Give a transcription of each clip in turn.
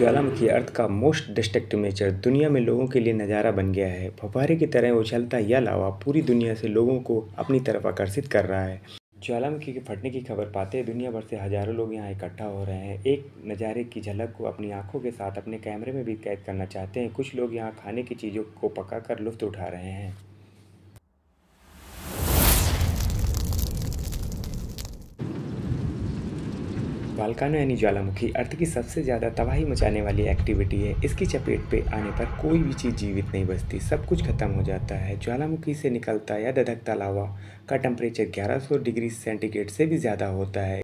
ज्वालामुखी अर्थ का most destructive nature दुनिया में लोगों के लिए नज़ारा बन गया है फुफारे की तरह उछलता यह लावा पूरी दुनिया से लोगों को अपनी तरफ आकर्षित कर रहा है ज्वालामुखी के फटने की खबर पाते दुनिया भर से हज़ारों लोग यहाँ इकट्ठा हो रहे हैं एक नज़ारे की झलक को अपनी आंखों के साथ अपने कैमरे में भी कैद करना चाहते हैं कुछ लोग यहाँ खाने की चीज़ों को पकाकर लुफ्त उठा रहे हैं बालकानो यानी ज्वालामुखी अर्थ की सबसे ज़्यादा तबाही मचाने वाली एक्टिविटी है इसकी चपेट पे आने पर कोई भी चीज़ जीवित नहीं बचती सब कुछ खत्म हो जाता है ज्वालामुखी से निकलता या दधकता लावा का टेम्परेचर 1100 डिग्री सेंटीग्रेड से भी ज़्यादा होता है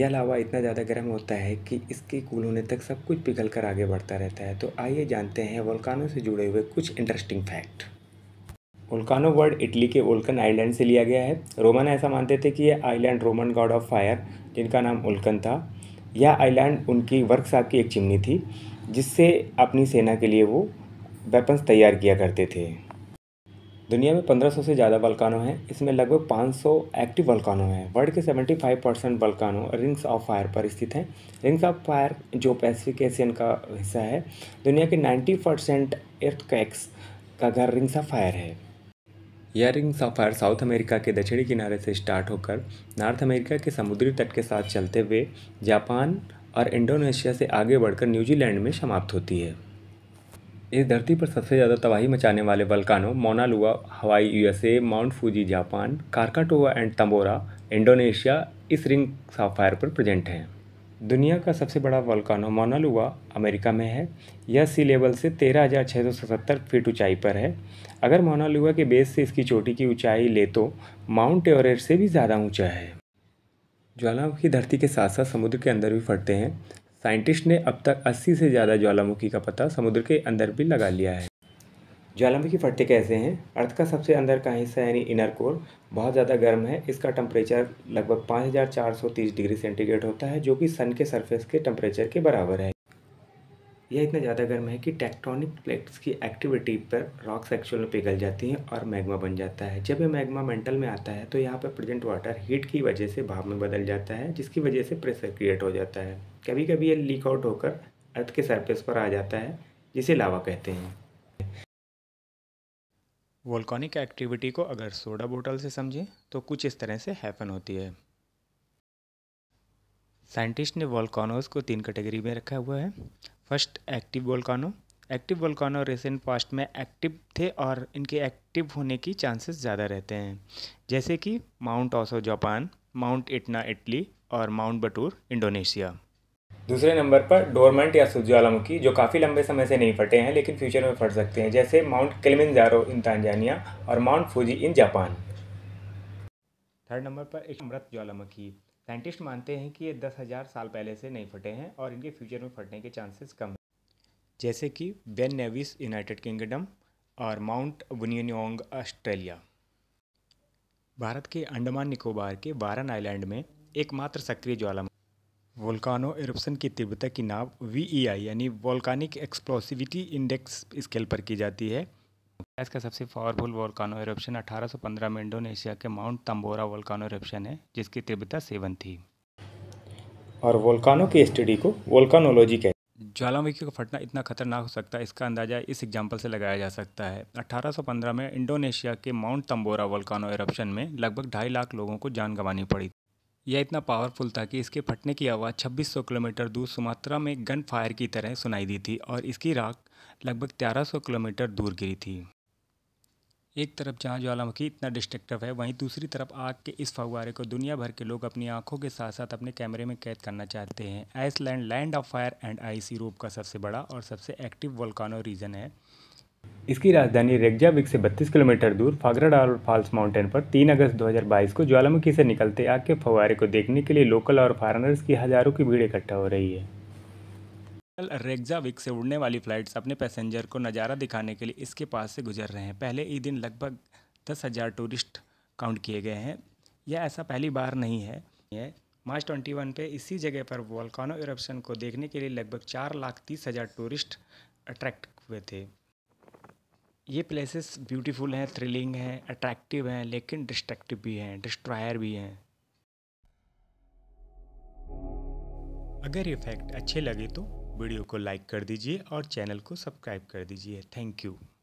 यह लावा इतना ज़्यादा गर्म होता है कि इसके कूल होने तक सब कुछ पिघल कर आगे बढ़ता रहता है तो आइए जानते हैं वालकानों से जुड़े हुए कुछ interesting fact volcano word Italy के ओल्कन आइलैंड से लिया गया है रोमन ऐसा मानते थे कि यह island Roman god of fire जिनका नाम ओल्कन था यह आइलैंड उनकी वर्कशॉप की एक चिमनी थी जिससे अपनी सेना के लिए वो वेपन्स तैयार किया करते थे दुनिया में 1500 से ज़्यादा वल्कानो हैं इसमें लगभग 500 एक्टिव वल्कानो हैं वर्ल्ड के 75 percent volcano rings of fire पर स्थित हैं रिंग्स ऑफ फायर जो पैसिफिक एशियन का हिस्सा है दुनिया के 90 परसेंट अर्थ का घर रिंग्स ऑफ फायर है यह रिंग सफ़ायर साउथ अमेरिका के दक्षिणी किनारे से स्टार्ट होकर नॉर्थ अमेरिका के समुद्री तट के साथ चलते हुए जापान और इंडोनेशिया से आगे बढ़कर न्यूजीलैंड में समाप्त होती है इस धरती पर सबसे ज़्यादा तबाही मचाने वाले वल्कानों Mauna Loa Hawaii USA Mount Fuji Japan Krakatoa and Tambora Indonesia इस रिंग साफायर पर प्रेजेंट हैं दुनिया का सबसे बड़ा वॉल्कानो मोनालुआ अमेरिका में है यह सी लेवल से सतहत्तर फीट ऊंचाई पर है अगर मोनालुआ के बेस से इसकी चोटी की ऊंचाई ले तो माउंट एवरेस्ट से भी ज़्यादा ऊंचा है ज्वालामुखी धरती के साथ साथ समुद्र के अंदर भी फटते हैं साइंटिस्ट ने अब तक 80 से ज़्यादा ज्वालामुखी का पता समुद्र के अंदर भी लगा लिया है ज्वालामुखी फटते कैसे हैं अर्थ का सबसे अंदर का हिस्सा यानी इनर कोर बहुत ज़्यादा गर्म है इसका टेम्परेचर लगभग 5430 डिग्री सेंटीग्रेड होता है जो कि सन के सरफेस के टेम्परेचर के बराबर है यह इतना ज़्यादा गर्म है कि टेक्ट्रॉनिक प्लेट्स की एक्टिविटी पर रॉक सेक्चुअल में पिघल जाती हैं और मैग्मा बन जाता है जब यह मैग्मा मेंटल में आता है तो यहाँ पर प्रेजेंट वाटर हीट की वजह से भाप में बदल जाता है जिसकी वजह से प्रेशर क्रिएट हो जाता है कभी कभी यह लीक आउट होकर अर्थ के सरफेस पर आ जाता है जिसे लावा कहते हैं वॉल्कॉनिक एक्टिविटी को अगर सोडा बोतल से समझें तो कुछ इस तरह से हैपन होती है साइंटिस्ट ने वॉल्कानोज को तीन कैटेगरी में रखा हुआ है first active volcano active volcano recent past में एक्टिव थे और इनके एक्टिव होने की चांसेस ज़्यादा रहते हैं जैसे कि Mount Aso Japan Mount Etna Italy और माउंट बटूर इंडोनेशिया दूसरे नंबर पर डोरमेंट या सूर्यज्वालामुखी जो काफ़ी लंबे समय से नहीं फटे हैं लेकिन फ्यूचर में फट सकते हैं जैसे माउंट किलिमंजारो इन तानजानिया और Mount Fuji in Japan third number पर एक अमृत ज्वालामुखी साइंटिस्ट मानते हैं कि ये दस हज़ार साल पहले से नहीं फटे हैं और इनके फ्यूचर में फटने के चांसेस कम हैं जैसे कि बेन नेविस यूनाइटेड किंगडम और माउंट वनियनोंग ऑस्ट्रेलिया भारत के अंडमान निकोबार के वारन आइलैंड में एकमात्र सक्रिय ज्वालामुखी वोल्कानो एरप्शन की तीव्रता की नाप वी e यानी वोल्कानिक एक्सप्लोसिविटी इंडेक्स स्केल पर की जाती है गैस का सबसे पावरफुल वोल्कानो एरप्शन 1815 में इंडोनेशिया के माउंट तंबोरा वोल्कानो एरप्शन है जिसकी तीव्रता सेवन थी और वोल्कानो की स्टडी को वोल्कानोलॉजी कहते ज्वालामुखी का फटना इतना खतरनाक हो सकता है इसका अंदाजा इस एग्जाम्पल से लगाया जा सकता है 1815 में इंडोनेशिया के माउंट तंबोरा वोल्कानो एरप्शन में लगभग ढाई लाख लोगों को जान गंवानी पड़ी यह इतना पावरफुल था कि इसके फटने की आवाज़ 2600 किलोमीटर दूर सुमात्रा में गन फायर की तरह सुनाई दी थी और इसकी राख लगभग 1300 किलोमीटर दूर गिरी थी एक तरफ जहाँ ज्वालामुखी इतना डिस्ट्रक्टिव है वहीं दूसरी तरफ आग के इस फवारे को दुनिया भर के लोग अपनी आंखों के साथ साथ अपने कैमरे में कैद करना चाहते हैं Iceland land of fire and ice Europe का सबसे बड़ा और सबसे एक्टिव वोल्कानो रीजन है इसकी राजधानी रेग्जाविक से 32 किलोमीटर दूर फागराडाल फॉल्स माउंटेन पर 3 अगस्त 2022 को ज्वालामुखी से निकलते आग के फवारे को देखने के लिए लोकल और फॉरनर्स की हजारों की भीड़ इकट्ठा हो रही है कल विक से उड़ने वाली फ्लाइट्स अपने पैसेंजर को नज़ारा दिखाने के लिए इसके पास से गुजर रहे हैं पहले ही दिन लगभग दस हज़ार टूरिस्ट काउंट किए गए हैं यह ऐसा पहली बार नहीं है यह मार्च 21 पे इसी जगह पर वॉलकानो इरप्शन को देखने के लिए लगभग चार लाख तीस हज़ार टूरिस्ट अट्रैक्ट हुए थे ये प्लेसेस ब्यूटीफुल हैं थ्रिलिंग हैं अट्रैक्टिव हैं लेकिन डिस्ट्रक्टिव भी हैं डिस्ट्रायर भी हैं अगर ये फैक्ट अच्छे लगे तो वीडियो को लाइक कर दीजिए और चैनल को सब्सक्राइब कर दीजिए थैंक यू